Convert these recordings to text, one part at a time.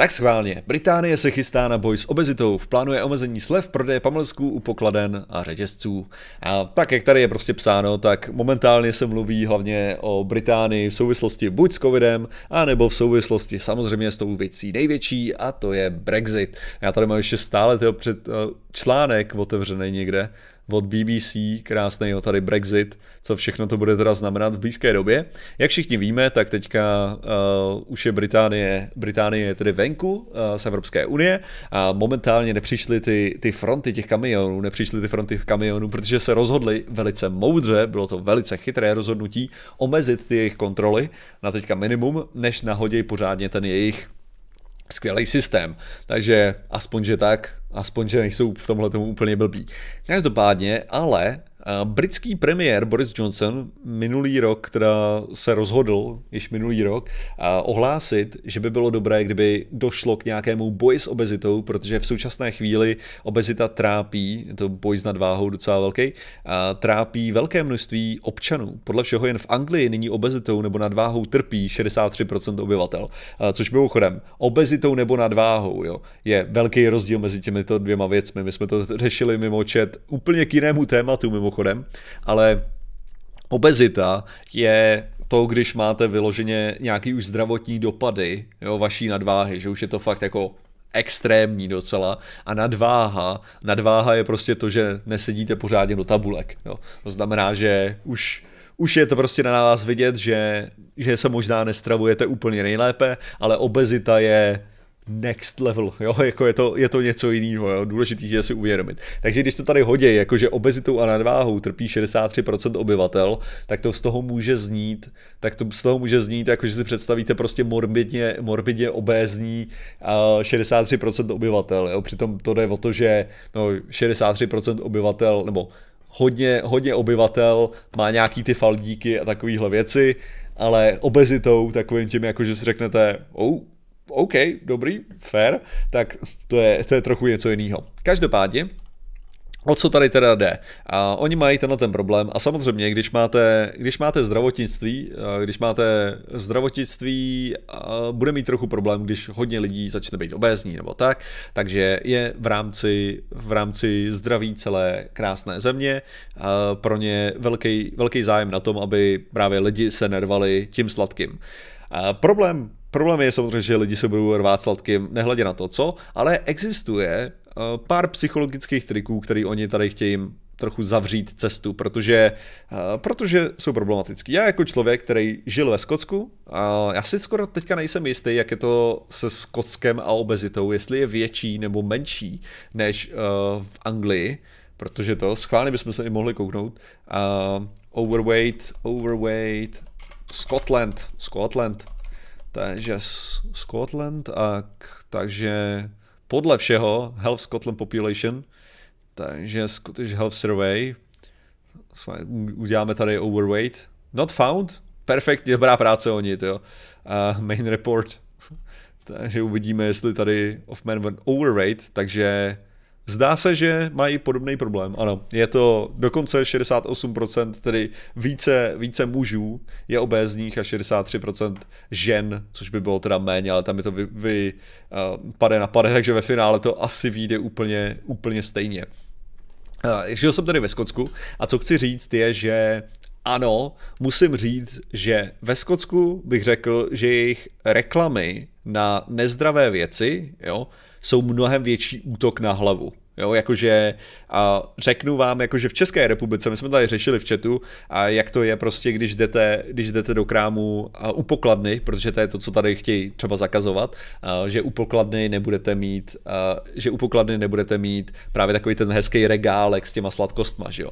Tak schválně, Británie se chystá na boj s obezitou, v plánu je omezení slev prodeje pamlsků u pokladen a řetězců. A tak, jak tady je prostě psáno, tak momentálně se mluví hlavně o Británii v souvislosti buď s covidem, anebo v souvislosti samozřejmě s tou věcí největší a to je Brexit. Já tady mám ještě stále ten před eh, článek otevřený někde, od BBC, krásný jo, tady Brexit, co všechno to bude teda znamenat v blízké době. Jak všichni víme, tak teďka uh, už je Británie, Británie je tedy venku uh, z Evropské unie a momentálně nepřišly ty, ty fronty těch kamionů, nepřišly ty fronty v kamionů, protože se rozhodli velice moudře, bylo to velice chytré rozhodnutí, omezit ty jejich kontroly na teďka minimum, než nahodí pořádně ten jejich skvělý systém. Takže aspoň, že tak, aspoň, že nejsou v tomhle tomu úplně blbí. Každopádně, ale britský premiér Boris Johnson minulý rok, teda se rozhodl, již minulý rok, ohlásit, že by bylo dobré, kdyby došlo k nějakému boji s obezitou, protože v současné chvíli obezita trápí, je to boj s nadváhou docela velký, a trápí velké množství občanů. Podle všeho jen v Anglii nyní obezitou nebo nadváhou trpí 63% obyvatel, a což mimochodem, obezitou nebo nadváhou jo, je velký rozdíl mezi těmito dvěma věcmi. My jsme to řešili mimo čet úplně k jinému tématu, mimo mimochodem, ale obezita je to, když máte vyloženě nějaký už zdravotní dopady jo, vaší nadváhy, že už je to fakt jako extrémní docela a nadváha, nadváha je prostě to, že nesedíte pořádně do tabulek. Jo. To znamená, že už už je to prostě na vás vidět, že, že se možná nestravujete úplně nejlépe, ale obezita je next level, jo, jako je to, je to něco jiného, jo, důležitý je si uvědomit. Takže když to tady hodí, jakože obezitou a nadváhou trpí 63% obyvatel, tak to z toho může znít, tak to z toho může znít, jakože si představíte prostě morbidně, morbidně obézní a 63% obyvatel, jo, přitom to jde o to, že no, 63% obyvatel, nebo hodně, hodně obyvatel má nějaký ty faldíky a takovéhle věci, ale obezitou, takovým tím, jakože si řeknete, oh, OK, dobrý, fair, tak to je, to je trochu něco jiného. Každopádně, O co tady teda jde? A oni mají tenhle ten problém a samozřejmě, když máte, když máte zdravotnictví, když máte zdravotnictví, bude mít trochu problém, když hodně lidí začne být obézní nebo tak, takže je v rámci, v rámci zdraví celé krásné země pro ně velký, velký zájem na tom, aby právě lidi se nervali tím sladkým. A problém Problém je samozřejmě, že lidi se budou rvát sladkým, nehledě na to, co, ale existuje eh, pár psychologických triků, který oni tady chtějí trochu zavřít cestu, protože, eh, protože jsou problematický. Já jako člověk, který žil ve Skotsku, já si skoro teďka nejsem jistý, jak je to se Skotskem a obezitou, jestli je větší nebo menší než eh, v Anglii, protože to schválně bychom se i mohli kouknout. overweight, overweight, Scotland, Scotland, takže Scotland, a, takže podle všeho Health Scotland Population, takže Scottish Health Survey, uděláme tady overweight, not found, perfektně dobrá práce oni, jo. A main report, takže uvidíme, jestli tady Offman went overweight, takže Zdá se, že mají podobný problém. Ano, je to dokonce 68%, tedy více, více mužů je obézních a 63% žen, což by bylo teda méně, ale tam je to vy, vy uh, pade na pade, takže ve finále to asi vyjde úplně, úplně stejně. Uh, žil jsem tady ve Skotsku a co chci říct je, že ano, musím říct, že ve Skotsku bych řekl, že jejich reklamy na nezdravé věci, jo, jsou mnohem větší útok na hlavu. Jo, jakože a řeknu vám, jakože v České republice, my jsme tady řešili v chatu, a jak to je prostě, když jdete, když jdete do krámu a u pokladny, protože to je to, co tady chtějí třeba zakazovat, a, že u pokladny nebudete mít, a, že u pokladny nebudete mít právě takový ten hezký regálek s těma sladkostma, že jo.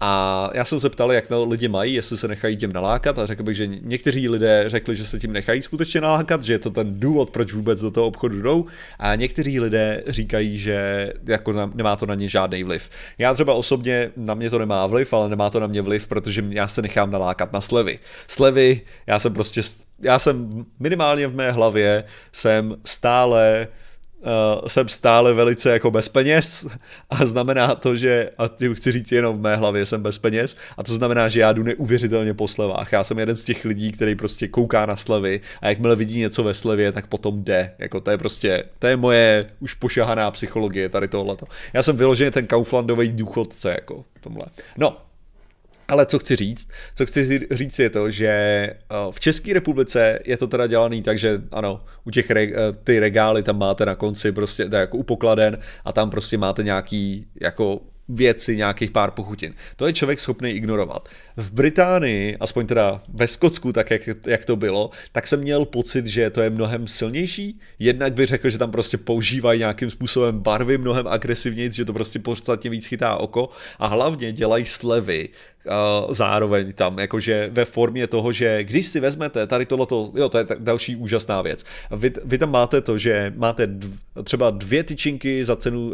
A já jsem se ptal, jak to lidi mají, jestli se nechají tím nalákat a řekl bych, že někteří lidé řekli, že se tím nechají skutečně nalákat, že je to ten důvod, proč vůbec do toho obchodu jdou a někteří lidé říkají, že jako na nemá to na ně žádný vliv. Já třeba osobně, na mě to nemá vliv, ale nemá to na mě vliv, protože já se nechám nalákat na slevy. Slevy, já jsem prostě, já jsem minimálně v mé hlavě, jsem stále uh, uh, jsem stále velice jako bez peněz a znamená to, že, a tím chci říct jenom v mé hlavě, jsem bez peněz a to znamená, že já jdu neuvěřitelně po slevách. Já jsem jeden z těch lidí, který prostě kouká na slevy a jakmile vidí něco ve slevě, tak potom jde. Jako to je prostě, to je moje už pošahaná psychologie tady tohleto. Já jsem vyloženě ten Kauflandový důchodce, jako tomhle. No, ale co chci říct? Co chci říct je to, že eh, v České republice je to teda dělaný tak, že ano, u těch re, eh, ty regály tam máte na konci prostě jako upokladen, a tam prostě máte nějaký jako věci, nějakých pár pochutin. To je člověk schopný ignorovat. V Británii, aspoň teda ve Skotsku, tak jak, jak to bylo, tak jsem měl pocit, že to je mnohem silnější. Jednak bych řekl, že tam prostě používají nějakým způsobem barvy mnohem agresivněji, že to prostě podstatně víc chytá oko a hlavně dělají slevy zároveň tam, jakože ve formě toho, že když si vezmete tady tohleto, jo, to je další úžasná věc. Vy, vy tam máte to, že máte dv, třeba dvě tyčinky za cenu,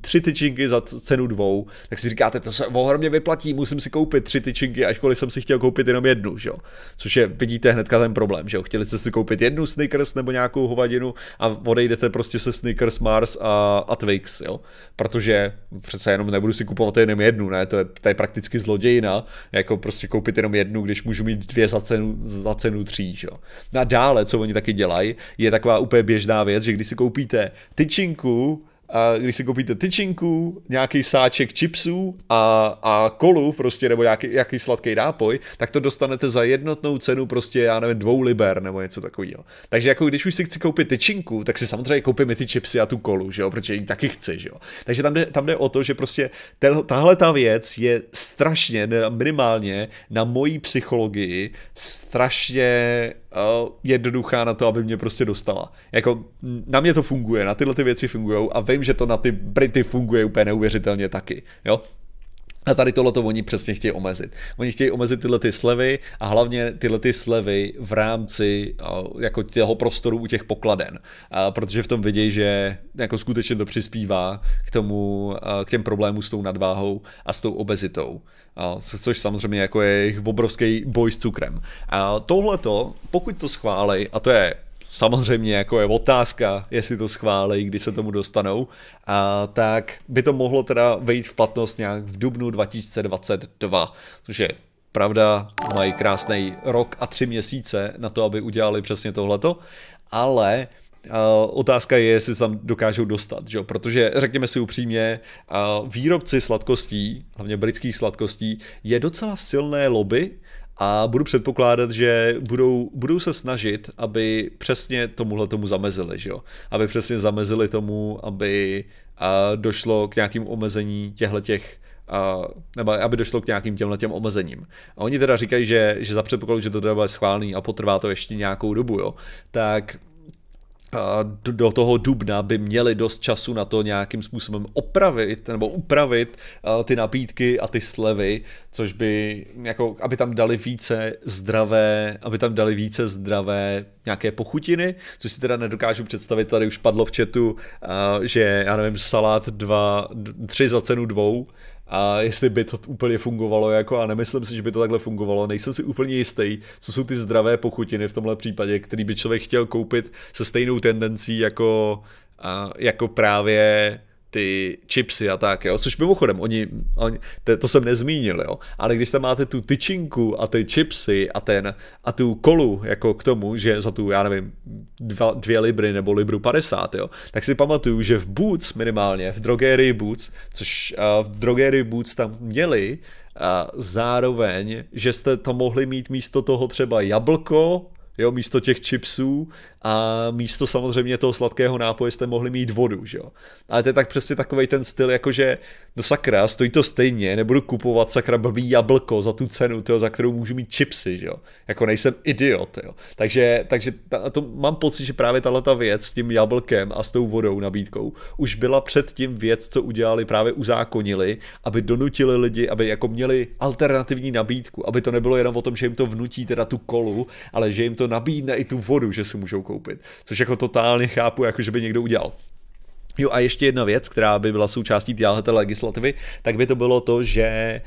tři tyčinky za cenu dvou, tak si říkáte, to se ohromně vyplatí, musím si koupit tři tyčinky, ačkoliv jsem si chtěl koupit jenom jednu, že jo. Což je, vidíte hnedka ten problém, že jo. Chtěli jste si koupit jednu Snickers nebo nějakou hovadinu a odejdete prostě se Snickers, Mars a, a Twix, jo. Protože přece jenom nebudu si kupovat jenom jednu, ne, to je, to je prakticky zloděj blbina, jako prostě koupit jenom jednu, když můžu mít dvě za cenu, za cenu tří, jo. No a dále, co oni taky dělají, je taková úplně běžná věc, že když si koupíte tyčinku, když si koupíte tyčinku, nějaký sáček chipsů a, a kolu prostě, nebo nějaký, nějaký sladký nápoj, tak to dostanete za jednotnou cenu prostě, já nevím, dvou liber nebo něco takového. Takže jako když už si chci koupit tyčinku, tak si samozřejmě koupím i ty chipsy a tu kolu, že jo, protože ji taky chci, že jo. Takže tam jde, tam jde o to, že prostě ten, tahle ta věc je strašně, minimálně na mojí psychologii, strašně uh, jednoduchá na to, aby mě prostě dostala. Jako na mě to funguje, na tyhle ty věci fungují a vy vím, že to na ty Brity funguje úplně neuvěřitelně taky, jo. A tady tohle to oni přesně chtějí omezit. Oni chtějí omezit tyhle ty slevy a hlavně tyhle ty slevy v rámci jako toho prostoru u těch pokladen. Protože v tom vidějí, že jako skutečně to přispívá k tomu, k těm problémům s tou nadváhou a s tou obezitou. Což samozřejmě jako je jejich obrovský boj s cukrem. A tohleto, pokud to schválej, a to je samozřejmě jako je otázka, jestli to schválí, kdy se tomu dostanou, a tak by to mohlo teda vejít v platnost nějak v dubnu 2022, což je pravda, mají krásný rok a tři měsíce na to, aby udělali přesně tohleto, ale otázka je, jestli se tam dokážou dostat, že? protože řekněme si upřímně, výrobci sladkostí, hlavně britských sladkostí, je docela silné lobby, a budu předpokládat, že budou, budou se snažit, aby přesně tomuhle tomu zamezili, že jo? Aby přesně zamezili tomu, aby a, došlo k nějakým omezení těchto těch a, nebo aby došlo k nějakým těmhle těm omezením. A oni teda říkají, že, že za předpokladu, že to teda bude schválený a potrvá to ještě nějakou dobu, jo, tak do toho dubna by měli dost času na to nějakým způsobem opravit nebo upravit ty nabídky a ty slevy, což by jako, aby tam dali více zdravé, aby tam dali více zdravé nějaké pochutiny, což si teda nedokážu představit, tady už padlo v chatu, že já nevím, salát dva, tři za cenu dvou, a jestli by to úplně fungovalo, jako a nemyslím si, že by to takhle fungovalo, nejsem si úplně jistý, co jsou ty zdravé pochutiny v tomhle případě, který by člověk chtěl koupit se stejnou tendencí jako, jako právě ty chipsy a tak, jo. Což mimochodem, oni, oni to, to jsem nezmínil, jo. Ale když tam máte tu tyčinku a ty chipsy a ten, a tu kolu, jako k tomu, že za tu, já nevím, dva, dvě libry nebo libru 50, jo. Tak si pamatuju, že v Boots minimálně, v drogerii Boots, což uh, v drogerii Boots tam měli, a eh, zároveň, že jste to mohli mít místo toho třeba jablko, jo, místo těch chipsů a místo samozřejmě toho sladkého nápoje jste mohli mít vodu, že jo. Ale to je tak přesně takový ten styl, jakože, no sakra, stojí to stejně, nebudu kupovat sakra blbý jablko za tu cenu, tyjo, za kterou můžu mít chipsy, že jo. Jako nejsem idiot, jo. Takže, takže ta, to mám pocit, že právě tahle ta věc s tím jablkem a s tou vodou nabídkou už byla předtím věc, co udělali, právě uzákonili, aby donutili lidi, aby jako měli alternativní nabídku, aby to nebylo jenom o tom, že jim to vnutí teda tu kolu, ale že jim to nabídne i tu vodu, že si můžou koupit. Což jako totálně chápu, jako že by někdo udělal. Jo a ještě jedna věc, která by byla součástí téhleté legislativy, tak by to bylo to, že eh,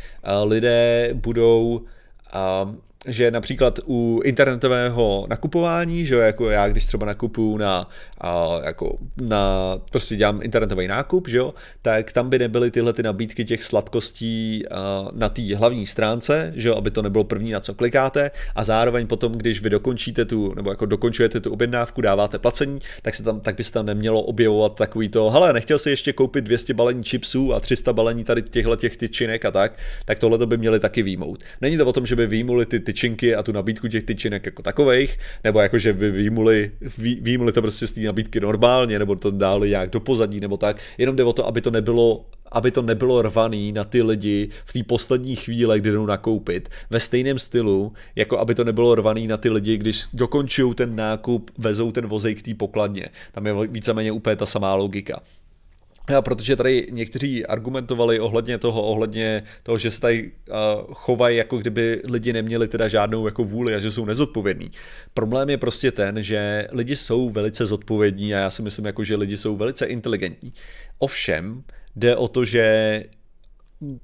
lidé budou um, že například u internetového nakupování, že jako já, když třeba nakupuju na, a, jako na, prostě dělám internetový nákup, že jo, tak tam by nebyly tyhle ty nabídky těch sladkostí a, na té hlavní stránce, že jo, aby to nebylo první, na co klikáte a zároveň potom, když vy dokončíte tu, nebo jako dokončujete tu objednávku, dáváte placení, tak, se tam, tak by se tam nemělo objevovat takový to, hele, nechtěl si ještě koupit 200 balení chipsů a 300 balení tady těchto těch tyčinek a tak, tak tohle by měli taky výmout. Není to o tom, že by výmuli ty tyčinky a tu nabídku těch tyčinek jako takových, nebo jako že by výmuli, vý, výmuli to prostě z té nabídky normálně, nebo to dali nějak do pozadí, nebo tak. Jenom jde o to, aby to nebylo aby to nebylo rvaný na ty lidi v té poslední chvíle, kdy jdou nakoupit, ve stejném stylu, jako aby to nebylo rvaný na ty lidi, když dokončují ten nákup, vezou ten vozej k té pokladně. Tam je víceméně úplně ta samá logika protože tady někteří argumentovali ohledně toho, ohledně toho, že se tady uh, chovají, jako kdyby lidi neměli teda žádnou jako vůli a že jsou nezodpovědní. Problém je prostě ten, že lidi jsou velice zodpovědní a já si myslím, jako, že lidi jsou velice inteligentní. Ovšem, jde o to, že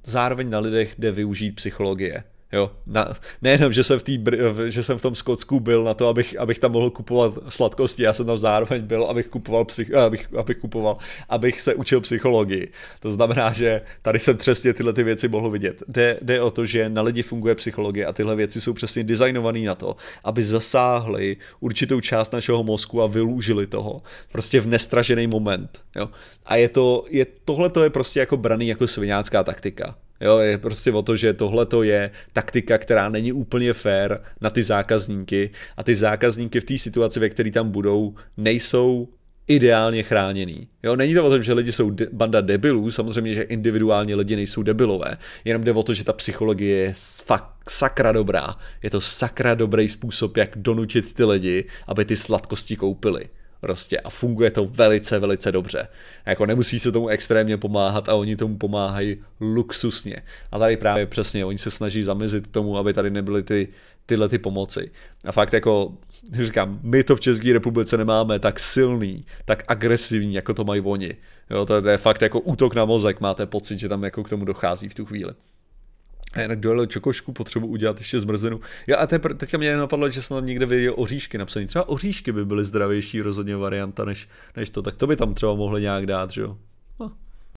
zároveň na lidech jde využít psychologie. Jo, na, nejenom, že jsem, v tý, že jsem v tom Skotsku byl na to, abych, abych tam mohl kupovat sladkosti, já jsem tam zároveň byl, abych kupoval, psych, abych, abych kupoval, abych se učil psychologii. To znamená, že tady jsem přesně tyhle ty věci mohl vidět. Jde, jde o to, že na lidi funguje psychologie a tyhle věci jsou přesně designované na to, aby zasáhly určitou část našeho mozku a využili toho. Prostě v nestražený moment. Jo. A je to, je, tohle to je prostě jako braný jako svinácká taktika. Jo, je prostě o to, že tohle to je taktika, která není úplně fair na ty zákazníky a ty zákazníky v té situaci, ve které tam budou, nejsou ideálně chráněný. Jo, není to o tom, že lidi jsou de- banda debilů, samozřejmě, že individuálně lidi nejsou debilové, jenom jde o to, že ta psychologie je fakt sakra dobrá. Je to sakra dobrý způsob, jak donutit ty lidi, aby ty sladkosti koupili prostě a funguje to velice, velice dobře. Jako nemusí se tomu extrémně pomáhat a oni tomu pomáhají luxusně. A tady právě přesně, oni se snaží zamezit tomu, aby tady nebyly ty, tyhle ty pomoci. A fakt jako, říkám, my to v České republice nemáme tak silný, tak agresivní, jako to mají oni. Jo, to je fakt jako útok na mozek, máte pocit, že tam jako k tomu dochází v tu chvíli. A jinak dojel čokošku, potřebu udělat ještě zmrzenu. Já a tepr- teďka mě napadlo, že snad někde viděl oříšky napsané. Třeba oříšky by byly zdravější rozhodně varianta než, než to. Tak to by tam třeba mohli nějak dát, že jo?